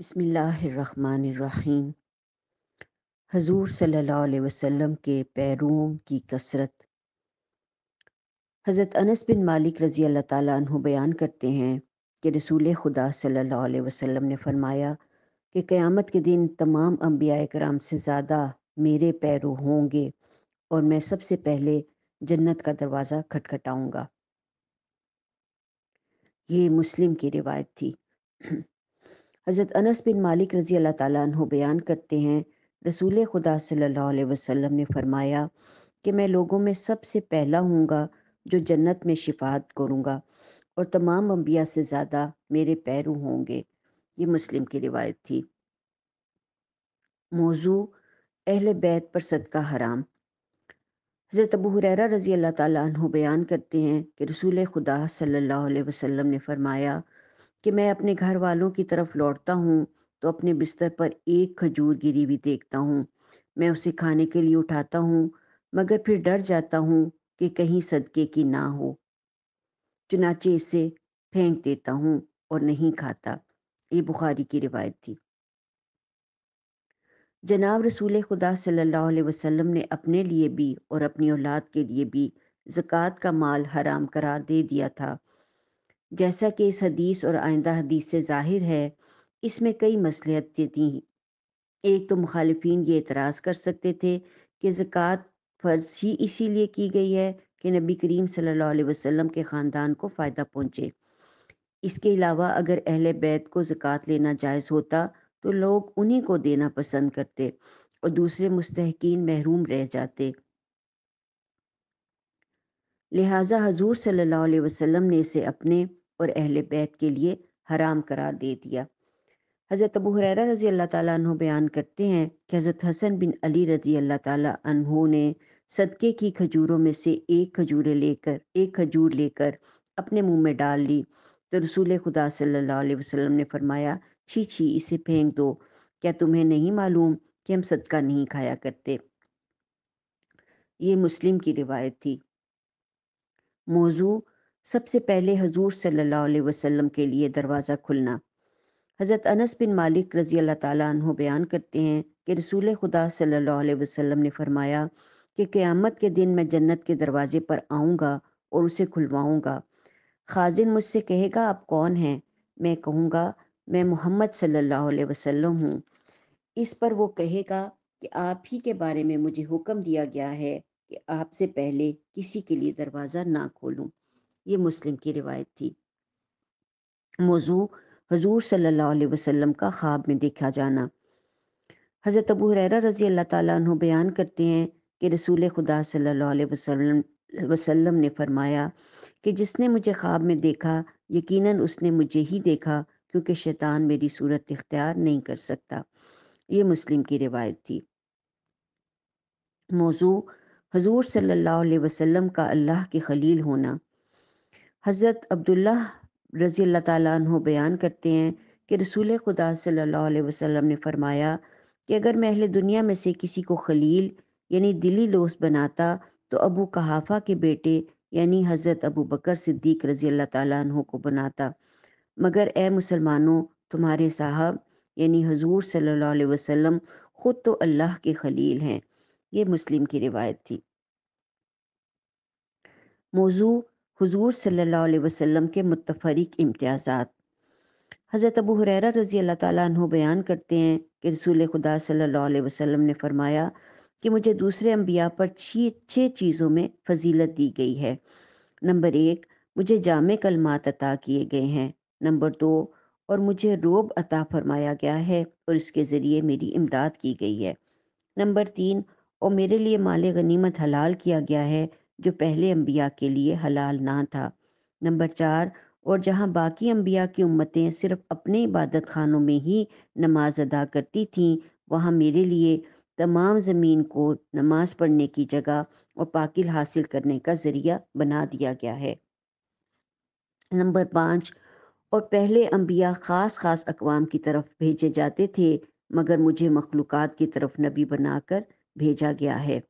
बसमीम हजूर सल वसम के पैरों की कसरत हज़रत अनस बिन मालिक रज़ी अल्लाह तु बयान करते हैं कि रसूल खुदा सल्ला वसम ने फरमाया कि क्यामत के दिन तमाम अम्बिया कराम से ज़्यादा मेरे पैरों होंगे और मैं सबसे पहले जन्नत का दरवाज़ा खटखटाऊँगा ये मुस्लिम की रिवायत थी हज़रत अनस बिन मालिक रज़ी अल्लाह तु बयान करते हैं रसूल खुदा सल्ला वसम ने फरमाया कि मैं लोगों में सबसे पहला हूँगा जो जन्नत में शिफात करूँगा और तमाम अम्बिया से ज़्यादा मेरे पैरू होंगे ये मुस्लिम की रिवायत थी मौजू अहल बैत पर सदका हराम हज़रत अबू हुररा रज़ी अल्लाह तु बयान करते हैं कि रसूल खुदा सल्लल्लाहु अलैहि वसल्लम ने फरमाया कि मैं अपने घर वालों की तरफ लौटता हूँ तो अपने बिस्तर पर एक खजूर गिरी हुई देखता हूँ मैं उसे खाने के लिए उठाता हूँ मगर फिर डर जाता हूँ कि कहीं सदके की ना हो चुनाचे इसे फेंक देता हूँ और नहीं खाता ये बुखारी की रिवायत थी जनाब रसूल खुदा सल्लल्लाहु अलैहि वसल्लम ने अपने लिए भी और अपनी औलाद के लिए भी ज़क़ात का माल हराम करार दे दिया था जैसा कि इस हदीस और आइंदा हदीस से जाहिर है इसमें कई मसलियत थी एक तो मुखालफन ये एतराज़ कर सकते थे कि ज़क़़त फ़र्ज ही इसीलिए की गई है कि नबी करीम सल्लल्लाहु अलैहि वसल्लम के ख़ानदान को फ़ायदा पहुँचे इसके अलावा अगर अहल बैत को ज़क़़त लेना जायज़ होता तो लोग उन्हीं को देना पसंद करते और दूसरे मुस्तकिन महरूम रह जाते लिहाजा हजूर सल्लल्लाहु अलैहि वसल्लम ने इसे अपने और अहल बैत के लिए हराम करार दे दिया हज़रत अबू हुरैरा रज़ी अल्लाह ताली बयान करते हैं कि हज़रत हसन बिन अली रज़ी अल्लाह ताली ने सदक़े की खजूरों में से एक खजूरें लेकर एक खजूर लेकर अपने मुंह में डाल ली तो रसूल खुदा सल्ला वसम ने फरमाया छी छी इसे फेंक दो क्या तुम्हें नहीं मालूम कि हम सदका नहीं खाया करते ये मुस्लिम की रिवायत थी मौजू सबसे पहले हजूर सल्लल्लाहु अलैहि वसल्लम के लिए दरवाज़ा खुलना हज़रत अनस बिन मालिक रज़ी अल्लाह ताली बयान करते हैं कि रसूल खुदा सल्लल्लाहु अलैहि वसल्लम ने फरमाया कि क़यामत के दिन मैं जन्नत के दरवाज़े पर आऊँगा और उसे खुलवाऊँगा खाजिन मुझसे कहेगा आप कौन हैं मैं कहूँगा मैं मोहम्मद सल्लल्लाहु अलैहि वसल्लम हूँ इस पर वो कहेगा कि आप ही के बारे में मुझे हुक्म दिया गया है कि आपसे पहले किसी के लिए दरवाज़ा ना खोलूँ ये मुस्लिम की रिवायत थी मौजू हजूर सल्लल्लाहु अलैहि का ख्वाब में देखा जाना हज़रत अबू हुरैरा रजी अल्लाह ताला बयान करते हैं कि रसूल खुदा सल्लल्लाहु अलैहि वसल्लम ने फरमाया कि जिसने मुझे ख्वाब में देखा यकीन उसने मुझे ही देखा क्योंकि शैतान मेरी सूरत इख्तियार नहीं कर सकता ये मुस्लिम की रिवायत थी मौजू हजूर सल्लल्लाहु अलैहि का अल्लाह के खलील होना हज़रत अब्दुल्ला रज़ी अल्लाह तु बयान करते हैं कि रसूल खुदा सल्लल्लाहु अलैहि वसल्लम ने फरमाया कि अगर मैं अहले दुनिया में से किसी को खलील यानी दिली दोस्त बनाता तो अबू कहाफ़ा के बेटे यानी हज़रत अबू बकर सिद्दीक रज़ी अल्लाह तु को बनाता मगर ए मुसलमानों तुम्हारे साहब यानी हजूर सल्लल्लाहु अलैहि वसल्लम ख़ुद तो अल्लाह के खलील हैं ये मुस्लिम की रिवायत थी मौजू हुजूर सल्लल्लाहु अलैहि वसल्लम के मुतफरिक इम्तियाज़ात हज़रत अबू हुरैरा रज़ी अल्लाह ताली बयान करते हैं कि रसूल खुदा सल्लल्लाहु अलैहि वसल्लम ने फरमाया कि मुझे दूसरे अम्बिया पर छः छः चीज़ों में फजीलत दी गई है नंबर एक मुझे जाम कलमात अता किए गए हैं नंबर दो और मुझे रोब अता फरमाया गया है और इसके ज़रिए मेरी इमदाद की गई है नंबर तीन और मेरे लिए माल गनीमत हलाल किया गया है जो पहले अम्बिया के लिए हलाल ना था नंबर चार और जहाँ बाकी अम्बिया की उम्मतें सिर्फ अपने इबादत खानों में ही नमाज अदा करती थीं वहाँ मेरे लिए तमाम ज़मीन को नमाज पढ़ने की जगह और पाकिल हासिल करने का ज़रिया बना दिया गया है नंबर पाँच और पहले अम्बिया ख़ास ख़ास अकवाम की तरफ भेजे जाते थे मगर मुझे मखलूक़ात की तरफ नबी बनाकर भेजा गया है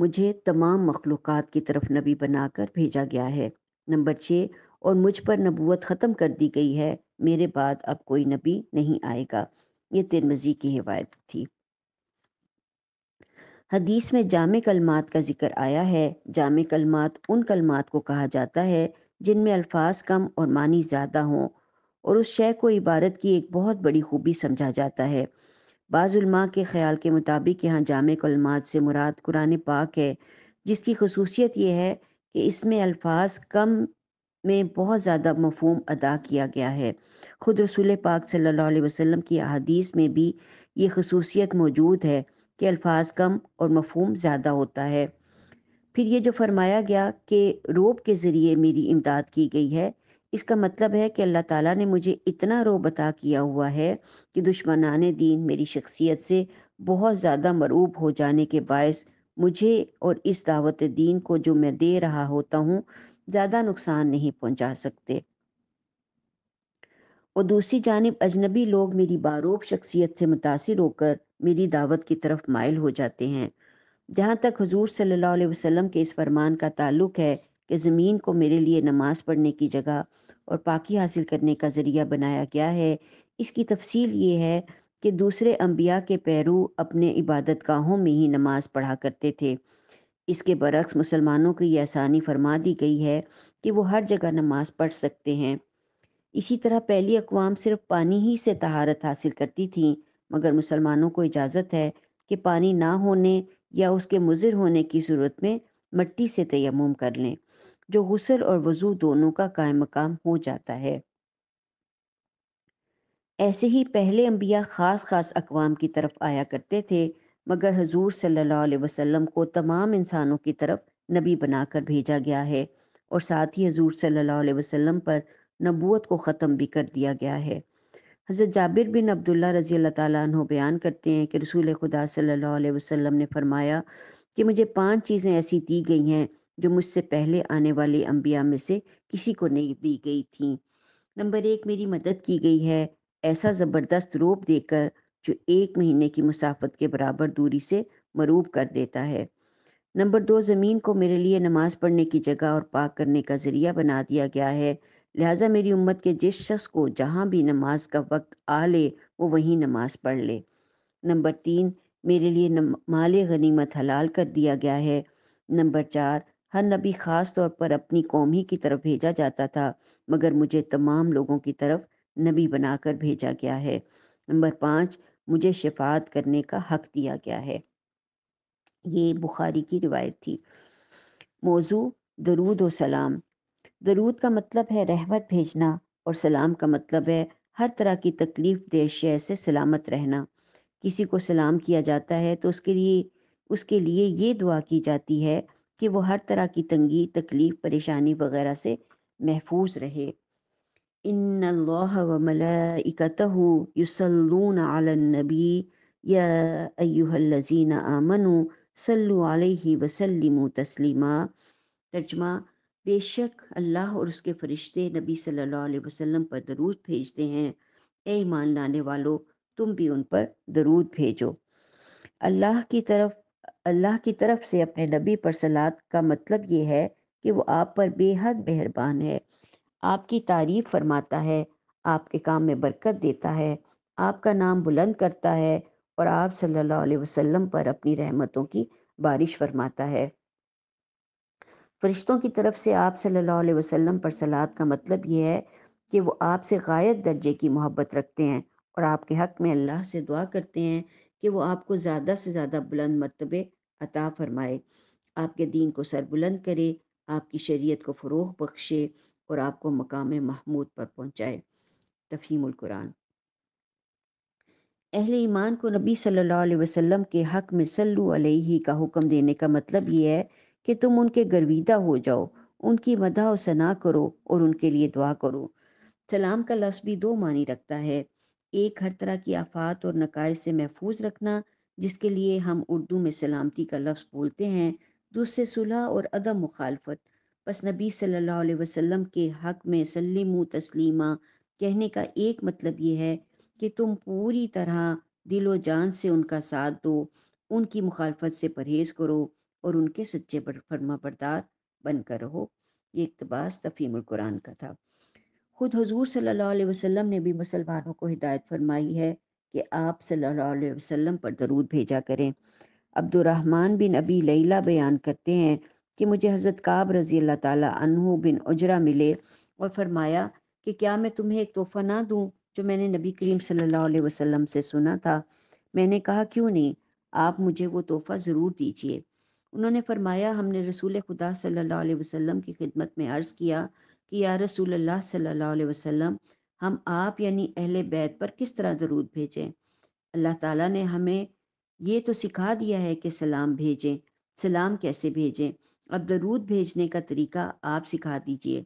मुझे तमाम मखलूक़ की तरफ नबी बनाकर भेजा गया है नंबर छः और मुझ पर नबूत ख़त्म कर दी गई है मेरे बाद अब कोई नबी नहीं आएगा ये तिर मजी की हिवायत थी हदीस में जाम कलमात का जिक्र आया है जाम कलमात उन कलमात को कहा जाता है जिनमें अल्फाज कम और मानी ज़्यादा हों और उस शय को इबारत की एक बहुत बड़ी खूबी समझा जाता है बाज़ुलमा के ख्याल के मुताबिक यहाँ जाम कलमात से मुराद कुरान पाक है जिसकी खसूसियत यह है कि इसमें अल्फाज कम में बहुत ज़्यादा मफहम अदा किया गया है ख़ुद रसूल पाक सल्ला वसम की अदीस में भी ये खसूसियत मौजूद है कि अल्फाज कम और मफहम ज़्यादा होता है फिर ये जो फरमाया गया कि रोब के ज़रिए मेरी इमदाद की गई है इसका मतलब है कि अल्लाह ताला ने मुझे इतना रो बता किया हुआ है कि दुश्मनान दीन मेरी शख्सियत से बहुत ज़्यादा मरूब हो जाने के बायस मुझे और इस दावत दीन को जो मैं दे रहा होता हूँ ज़्यादा नुकसान नहीं पहुँचा सकते और दूसरी जानब अजनबी लोग मेरी बारूब शख्सियत से मुतासर होकर मेरी दावत की तरफ मायल हो जाते हैं जहाँ तक हजूर सल्ला वसम के इस फरमान का ताल्लुक है कि ज़मीन को मेरे लिए नमाज पढ़ने की जगह और पाकि हासिल करने का ज़रिया बनाया गया है इसकी तफसील ये है कि दूसरे अम्बिया के पैरू अपने इबादत गाहों में ही नमाज पढ़ा करते थे इसके बरक्स मुसलमानों को यह आसानी फरमा दी गई है कि वो हर जगह नमाज पढ़ सकते हैं इसी तरह पहली अकवाम सिर्फ पानी ही से तहारत हासिल करती थी मगर मुसलमानों को इजाज़त है कि पानी ना होने या उसके मुजर होने की सूरत में मट्टी से तयम कर लें जो गसल और वज़ू दोनों का कायम मकाम हो जाता है ऐसे ही पहले अम्बिया ख़ास ख़ास अकवाम की तरफ आया करते थे मगर हजूर सल्लल्लाहु अलैहि वसल्लम को तमाम इंसानों की तरफ नबी बनाकर भेजा गया है और साथ ही हजूर सल्लल्लाहु अलैहि वसल्लम पर नबूत को ख़त्म भी कर दिया गया है हज़रत जाबिर बिन अब्दुल्ला रज़ी अल्लाह तु बयान करते हैं कि रसूल खुदा सल्लल्लाहु अलैहि वसल्लम ने फरमाया कि मुझे पांच चीज़ें ऐसी दी गई हैं जो मुझसे पहले आने वाले अम्बिया में से किसी को नहीं दी गई थी नंबर एक मेरी मदद की गई है ऐसा ज़बरदस्त रोप देकर जो एक महीने की मुसाफत के बराबर दूरी से मरूब कर देता है नंबर दो ज़मीन को मेरे लिए नमाज पढ़ने की जगह और पाक करने का ज़रिया बना दिया गया है लिहाजा मेरी उम्मत के जिस शख्स को जहाँ भी नमाज का वक्त आ ले वो वहीं नमाज पढ़ ले नंबर तीन मेरे लिए माल गनीमत हलाल कर दिया गया है नंबर चार हर नबी ख़ास तौर पर अपनी कौम ही की तरफ भेजा जाता था मगर मुझे तमाम लोगों की तरफ नबी बनाकर भेजा गया है नंबर पाँच मुझे शिफात करने का हक दिया गया है ये बुखारी की रिवायत थी मौजू दरूद और सलाम दरूद का मतलब है रहमत भेजना और सलाम का मतलब है हर तरह की तकलीफ देश से सलामत रहना किसी को सलाम किया जाता है तो उसके लिए उसके लिए ये दुआ की जाती है कि वो हर तरह की तंगी तकलीफ़ परेशानी वगैरह से महफूज रहे इन वमलाकत युसलून आलनबी याजीन आमनु सल्लु अलैहि तस्लिमा तर्जमा बेशक अल्लाह और उसके फरिश्ते नबी सल्लल्लाहु अलैहि वसल्लम पर दरूद भेजते हैं ए ईमान लाने वालों तुम भी उन पर दरूद भेजो अल्लाह की तरफ अल्लाह की तरफ से अपने नबी पर सलात का मतलब ये है कि वो आप पर बेहद मेहरबान है आपकी तारीफ फरमाता है आपके काम में बरकत देता है आपका नाम बुलंद करता है और आप सल्लल्लाहु अलैहि वसल्लम पर अपनी रहमतों की बारिश फरमाता है फरिश्तों की तरफ से आप सल्लल्लाहु अलैहि वसल्लम पर सलात का मतलब यह है कि वो आपसे गायत दर्जे की मोहब्बत रखते हैं और आपके हक़ में अल्लाह से दुआ करते हैं कि वो आपको ज़्यादा से ज़्यादा बुलंद मरतबे अता फरमाए आपके दीन को सरबुलंद करे आपकी शरीयत को फ़रोग बख्शे और आपको मकाम महमूद पर पहुँचाए तफ़ीमकुरान अहल ईमान को नबी सल्लल्लाहु अलैहि वसल्लम के हक़ में सल्लु अलैहि का हुक्म देने का मतलब ये है कि तुम उनके गर्विदा हो जाओ उनकी मदा और सना करो और उनके लिए दुआ करो सलाम का लफ्ज़ भी दो मानी रखता है एक हर तरह की आफात और नकाय से महफूज रखना जिसके लिए हम उर्दू में सलामती का लफ्ज़ बोलते हैं दूसरे सुलह और अदम मुखालफत बस नबी सल्लल्लाहु अलैहि वसल्लम के हक में सलीम तस्लीमा कहने का एक मतलब ये है कि तुम पूरी तरह दिलो जान से उनका साथ दो उनकी मुखालफत से परहेज़ करो और उनके सच्चे फर्मा बरदार बनकर रहो ये इकतबास तफीमुल कुरान का था खुद हजूर सल्ला अलैहि वसल्लम ने भी मुसलमानों को हिदायत फरमाई है कि आप सल्लल्लाहु अलैहि वसल्लम पर दरूद भेजा करें अब्दुलरहमान बिन अबी लैला बयान करते हैं कि मुझे हज़रत काब रज़ी अल्लाह बिन उजरा मिले और फरमाया कि क्या मैं तुम्हें एक तोहफ़ा ना दूँ जो मैंने नबी करीम सल्ला अलैहि वसल्लम से सुना था मैंने कहा क्यों नहीं आप मुझे वो तोहफ़ा ज़रूर दीजिए उन्होंने फरमाया हमने रसूल खुदा सल्लल्लाहु अलैहि वसल्लम की खिदमत में अर्ज़ किया कि या रसूल अल्लाह सल्लल्लाहु अलैहि वसल्लम हम आप यानी अहल बैत पर किस तरह दरूद भेजें अल्लाह ताला ने हमें ये तो सिखा दिया है कि सलाम भेजें सलाम कैसे भेजें अब दरूद भेजने का तरीका आप सिखा दीजिए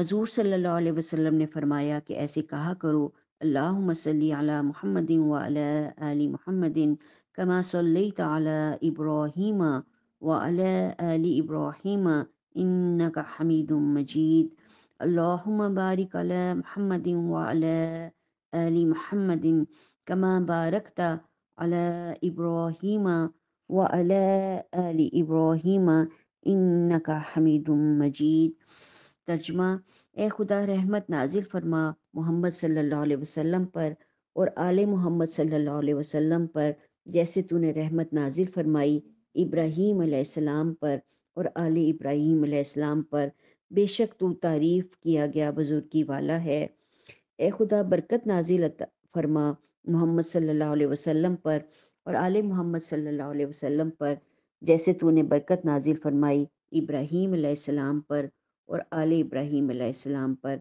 हजूर सल्लल्लाहु अलैहि वसल्लम ने फरमाया कि ऐसे कहा करो अल्लाह सल्ली अला मुहम्मदिन व अली मुहम्मदिन कमा सल्लैत अला इब्राहिम व अला अली इब्राहिम इन का हमीद मजीद अल्लाम बारिक महमद वाली महमद कमा बारकता अला इब्राहिम वाली इब्राहिम इन का हमीद मजीद तर्जमा ए खुदा रहमत नाजिल फरमा मोहम्मद सल्लल्लाहु अलैहि वसल्लम पर और आल मोहम्मद सल्लल्लाहु अलैहि वसल्लम पर जैसे तूने रहमत नाजिल फरमाई इब्राहीम पर और आल इब्राहिम सलाम पर बेशक तू तारीफ़ किया गया बुजुर्गी वाला है ए खुदा बरकत नाजिल फरमा मोहम्मद सल्लल्लाहु अलैहि वसल्लम पर और आल मोहम्मद सल्लल्लाहु अलैहि वसल्लम पर जैसे तूने बरकत नाजिल फरमाई इब्राहिम सलाम पर और आल इब्राहिम सलाम पर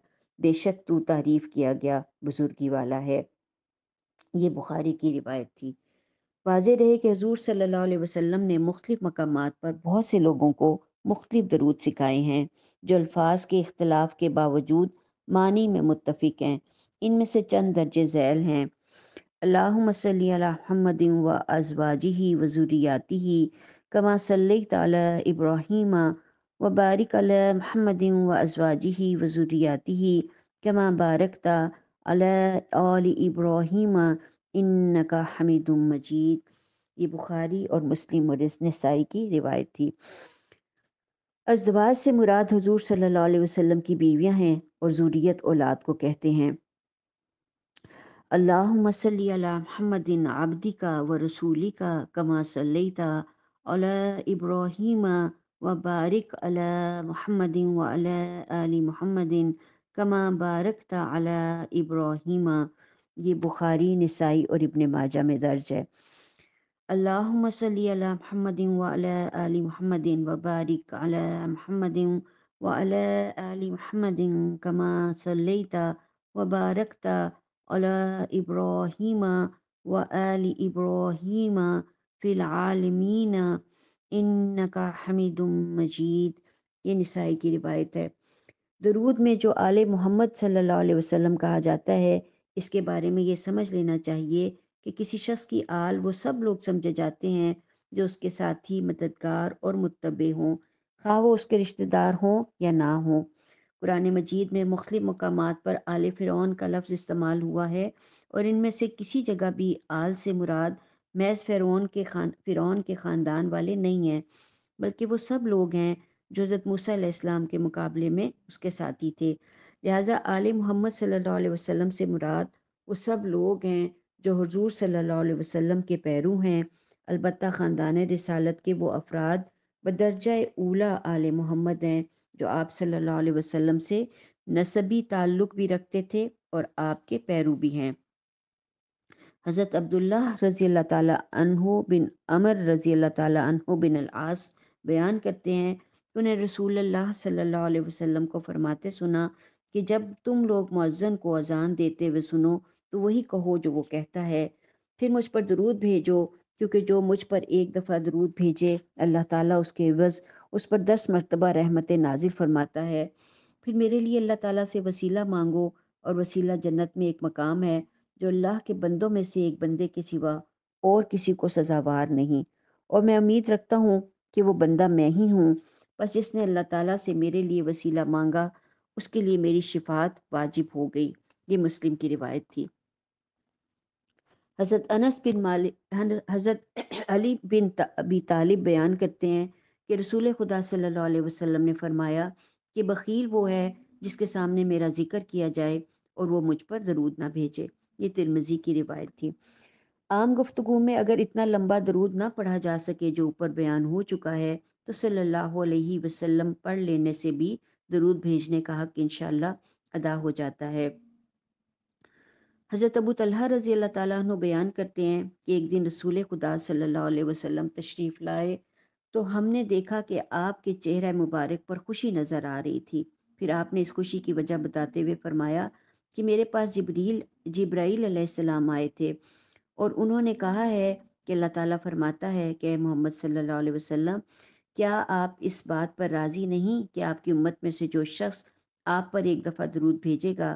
बेशक तू तारीफ़ किया गया बुजुर्गी वाला है ये बुखारी की रिवायत थी वाज रहे कि हजूर सल्ला वसम ने मुख्तलिफ मकाम पर बहुत से लोगों को मुख्त दरूद सिखाए हैं जो अल्फाज के अख्तिलाफ के बावजूद मानी में मुतफिक हैं इनमें से चंद दर्जे झैल हैं अल्लाहमद व अजवाजी ही वजूरियाती ही कमा सल ताली व बारिक महमद व अजवाजी ही वजूरियाती ही कमा बारकता अल इब्राहिम इन का हमीद मजीद ये बुखारी और मुस्लिम और नसाई की रिवायत थी अजवाज से मुराद हजूर सल्ला वसम की बीवियाँ हैं और जूरीत औलाद को कहते हैं अल्लाह महमदिन आबदी का व रसूली का कमा सल्लता इब्राहिम व बारिक अला महमदिन व अला महमदिन कमा बारकता अला इब्राहिमा ये बुखारी नसाई और इबन माजा में दर्ज है अल्लाह महमद वली महमद वबारिक महमद वली महमद कमा सल्लता वबारकता इब्राहीम वल इब्राहीम फ़िलमीन इन का हमीद मजीद ये नसाई की रिवायत है दरूद में जो आल मोहम्मद सल्लल्लाहु अलैहि कहा जाता है इसके बारे में ये समझ लेना चाहिए कि किसी शख्स की आल वो सब लोग समझे जाते हैं जो उसके साथी मददगार और मुतबे हों खा वो उसके रिश्तेदार हों या ना हों कुरान मजीद में मुख्त मकाम पर आल फ़िरौन का लफ्ज़ इस्तेमाल हुआ है और इनमें से किसी जगह भी आल से मुराद महज फ़िरौन के खान फ़िरौन के ख़ानदान वाले नहीं हैं बल्कि वो सब लोग हैं जो हज़रत मूसा के मुकाबले में उसके साथी थे लिहाजा आल मोहम्मद सल्लल्लाहु अलैहि वसल्लम से मुराद वो सब लोग हैं जो हजूर सल्लल्लाहु अलैहि वसल्लम के पैरू हैं अलबत् ख़ानदान रसालत के वो अफराद बदरजा ऊला आल मोहम्मद हैं जो आप सल्लल्लाहु अलैहि वसल्लम से नसबी ताल्लुक़ भी रखते थे और आपके पैरू भी हैं हज़रत अब्दुल्ला रज़ी अल्लाह बिन अमर रज़ी अल्लाह बिन अलास बयान करते हैं उन्हें रसूल अल्लाह सल्लल्लाहु अलैहि वसल्लम को फरमाते सुना कि जब तुम लोग मौज़न को अजान देते हुए सुनो तो वही कहो जो वो कहता है फिर मुझ पर दरूद भेजो क्योंकि जो मुझ पर एक दफ़ा दरूद भेजे अल्लाह ताला उसके वज़ उस पर दस मरतबा रहमत नाजिल फरमाता है फिर मेरे लिए अल्लाह ताला से वसीला मांगो और वसीला जन्नत में एक मकाम है जो अल्लाह के बंदों में से एक बंदे के सिवा और किसी को सजावार नहीं और मैं उम्मीद रखता हूँ कि वो बंदा मैं ही हूँ बस जिसने अल्लाह ताला से मेरे लिए वसीला मांगा उसके लिए मेरी शिफात वाजिब हो गई ये मुस्लिम की रिवायत थी हज़रत अनस बिन मालिक हज़रत अली बिन अबी तालिब बयान करते हैं कि रसूल खुदा सल्लल्लाहु अलैहि वसल्लम ने फरमाया कि बखील वो है जिसके सामने मेरा जिक्र किया जाए और वो मुझ पर दरूद ना भेजे ये तिरमजी की रिवायत थी आम गुफ्तु में अगर इतना लंबा दरूद ना पढ़ा जा सके जो ऊपर बयान हो चुका है तो सल्लल्लाहु अलैहि वसल्लम पढ़ लेने से भी दरूद भेजने का हक इन अदा हो जाता है हज़रत अबू तलह रज़ी अल्लाह तु बयान करते हैं कि एक दिन रसूल खुदा सल्ला वसम तशरीफ़ लाए तो हमने देखा कि आपके चेहरा मुबारक पर खुशी नज़र आ रही थी फिर आपने इस खुशी की वजह बताते हुए फरमाया कि मेरे पास जबरील जब्राईलम आए थे और उन्होंने कहा है कि अल्लाह ताला फरमाता है कि मोहम्मद सल्लल्लाहु अलैहि वसल्लम क्या आप इस बात पर राज़ी नहीं कि आपकी उम्मत में से जो शख्स आप पर एक दफ़ा दरूद भेजेगा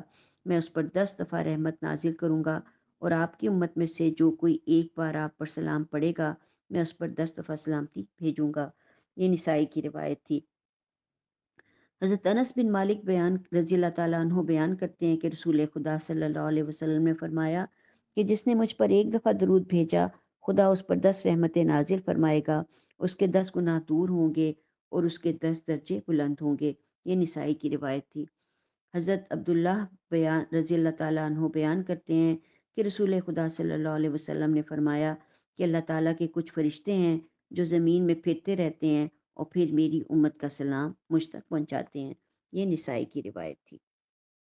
मैं उस पर दस दफ़ा रहमत नाजिल करूँगा और आपकी उम्मत में से जो कोई एक बार आप पर सलाम पड़ेगा मैं उस पर दस दफ़ा सलामती भेजूँगा ये निसाई की रिवायत थी हज़रत अनस बिन मालिक बयान रज़ी अल्लाह तु बयान करते हैं कि रसूल खुदा सल्लल्लाहु अलैहि वसल्लम ने फरमाया कि जिसने मुझ पर एक दफ़ा दरूद भेजा खुदा उस पर दस रहमतें नाजिल फरमाएगा उसके दस गुना दूर होंगे और उसके दस दर्जे बुलंद होंगे ये निसाई की रिवायत थी हज़रत अब्दुल्ला बयान रज़ी अल्लाह ताली बयान करते हैं कि रसूल खुदा सल्लल्लाहु अलैहि वसल्लम ने फरमाया कि अल्लाह ताला के कुछ फरिश्ते हैं जो ज़मीन में फिरते रहते हैं और फिर मेरी उम्मत का सलाम मुझ तक पहुँचाते हैं ये निसाई की रिवायत थी